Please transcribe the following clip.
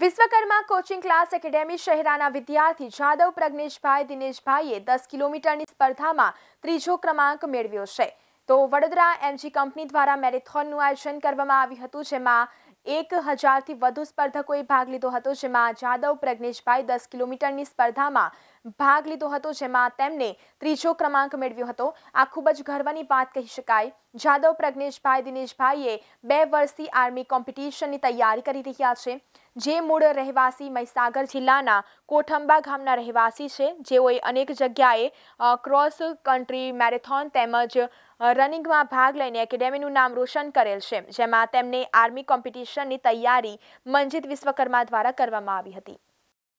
Vishwakarma coaching class academy શહેરાના વિદ્યાર્થી જાદવ પ્રજ્ઞેશભાઈ દિનેશભાઈએ દસ કિલોમીટરની સ્પર્ધામાં ત્રીજો ક્રમાંક મેળવ્યો છે તો વડોદરા એમજી કંપની દ્વારા મેરેથોનનું આયોજન કરવામાં આવ્યું હતું જેમાં એક હજારથી વધુ સ્પર્ધકોએ ભાગ લીધો હતો જેમાં જાદવ પ્રજ્ઞેશભાઈ દસ કિલોમીટરની સ્પર્ધામાં ભાગ લીધો હતો જેમાં તેમને ત્રીજો ક્રમાંક મેળવ્યો હતો આ ખૂબ જ ગર્વની વાત કહી શકાય જાદવ પ્રજ્ઞેશભાઈ દિનેશભાઈએ બે વર્ષથી આર્મી કોમ્પિટિશનની તૈયારી કરી રહ્યા છે જે મૂળ રહેવાસી મહીસાગર જિલ્લાના કોઠંબા ગામના રહેવાસી છે જેઓએ અનેક જગ્યાએ ક્રોસ કન્ટ્રી મેરેથોન તેમજ રનિંગમાં ભાગ લઈને એકેડેમીનું નામ રોશન કરેલ છે જેમાં તેમને આર્મી કોમ્પિટિશનની તૈયારી મંજિત વિશ્વકર્મા દ્વારા કરવામાં આવી હતી